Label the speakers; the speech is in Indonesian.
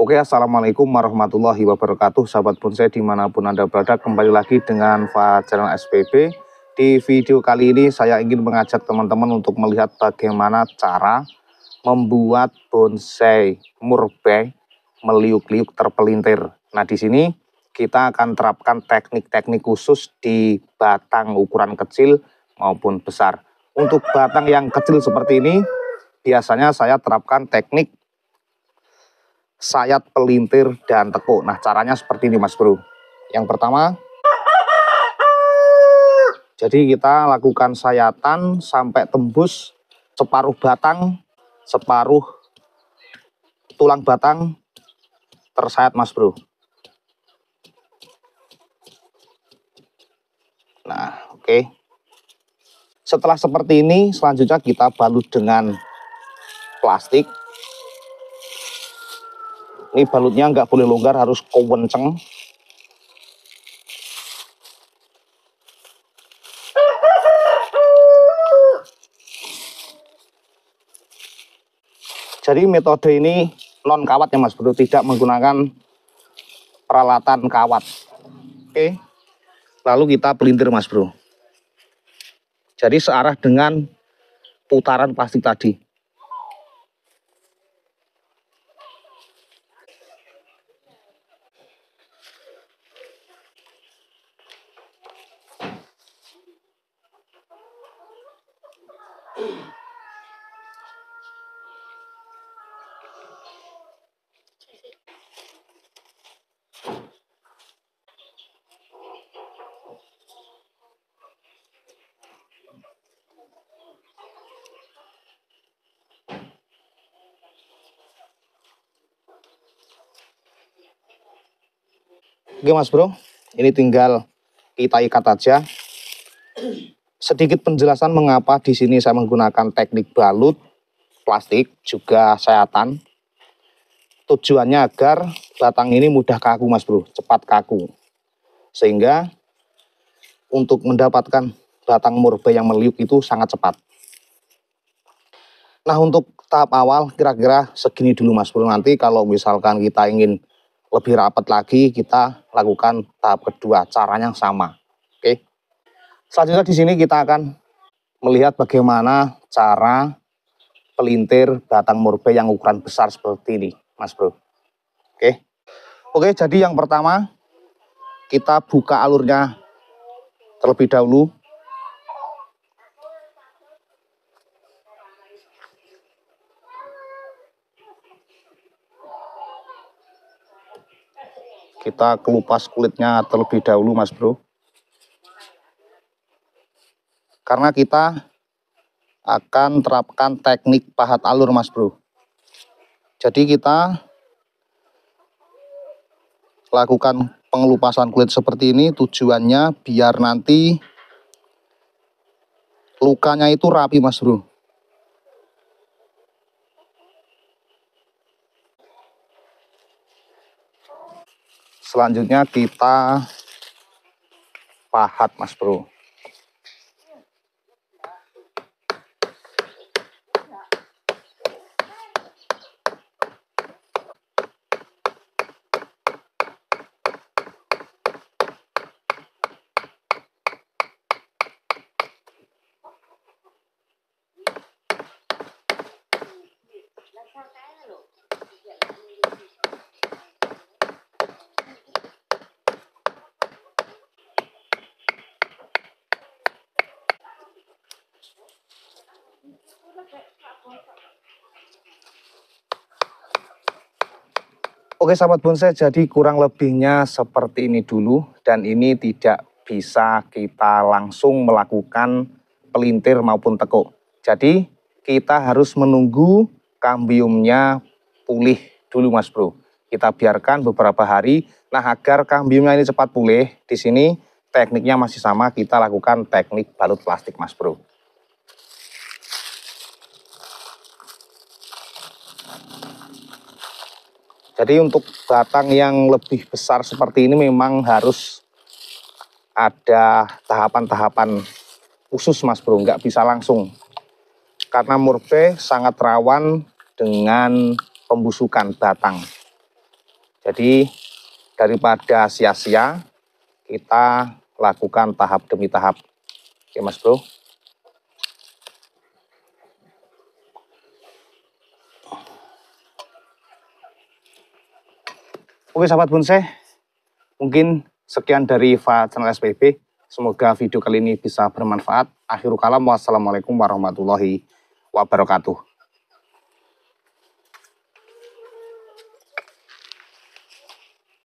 Speaker 1: Oke, Assalamualaikum warahmatullahi wabarakatuh. Sahabat bonsai dimanapun Anda berada, kembali lagi dengan Fajaran SPB. Di video kali ini saya ingin mengajak teman-teman untuk melihat bagaimana cara membuat bonsai murbei meliuk-liuk terpelintir. Nah, di sini kita akan terapkan teknik-teknik khusus di batang ukuran kecil maupun besar. Untuk batang yang kecil seperti ini, biasanya saya terapkan teknik sayat pelintir dan tekuk. Nah, caranya seperti ini Mas Bro. Yang pertama, jadi kita lakukan sayatan sampai tembus separuh batang, separuh tulang batang tersayat Mas Bro. Nah, oke. Okay. Setelah seperti ini, selanjutnya kita balut dengan plastik balutnya nggak boleh longgar, harus kewenceng. Jadi metode ini non kawat ya Mas Bro, tidak menggunakan peralatan kawat. Oke. Lalu kita pelintir Mas Bro. Jadi searah dengan putaran plastik tadi. Oke mas bro, ini tinggal kita ikat aja. Sedikit penjelasan mengapa di sini saya menggunakan teknik balut plastik juga sayatan. Tujuannya agar batang ini mudah kaku mas bro, cepat kaku. Sehingga untuk mendapatkan batang murbe yang meliuk itu sangat cepat. Nah untuk tahap awal kira-kira segini dulu mas bro. Nanti kalau misalkan kita ingin lebih rapat lagi kita lakukan tahap kedua, caranya sama. Oke. Selanjutnya di sini kita akan melihat bagaimana cara pelintir batang murbe yang ukuran besar seperti ini, Mas Bro. Oke. Oke, jadi yang pertama kita buka alurnya terlebih dahulu Kita kelupas kulitnya terlebih dahulu mas bro. Karena kita akan terapkan teknik pahat alur mas bro. Jadi kita lakukan pengelupasan kulit seperti ini tujuannya biar nanti lukanya itu rapi mas bro. selanjutnya kita pahat mas bro Oke sahabat bonsai, jadi kurang lebihnya seperti ini dulu dan ini tidak bisa kita langsung melakukan pelintir maupun tekuk. Jadi kita harus menunggu kambiumnya pulih dulu Mas Bro. Kita biarkan beberapa hari. Nah agar kambiumnya ini cepat pulih, di sini tekniknya masih sama, kita lakukan teknik balut plastik Mas Bro. Jadi untuk batang yang lebih besar seperti ini memang harus ada tahapan-tahapan khusus Mas Bro, Enggak bisa langsung. Karena murbe sangat rawan dengan pembusukan batang. Jadi daripada sia-sia, kita lakukan tahap demi tahap. Oke Mas Bro. Oke sahabat bonsai, mungkin sekian dari FA Channel SPB. Semoga video kali ini bisa bermanfaat. Akhirul kalam, wassalamualaikum warahmatullahi wabarakatuh.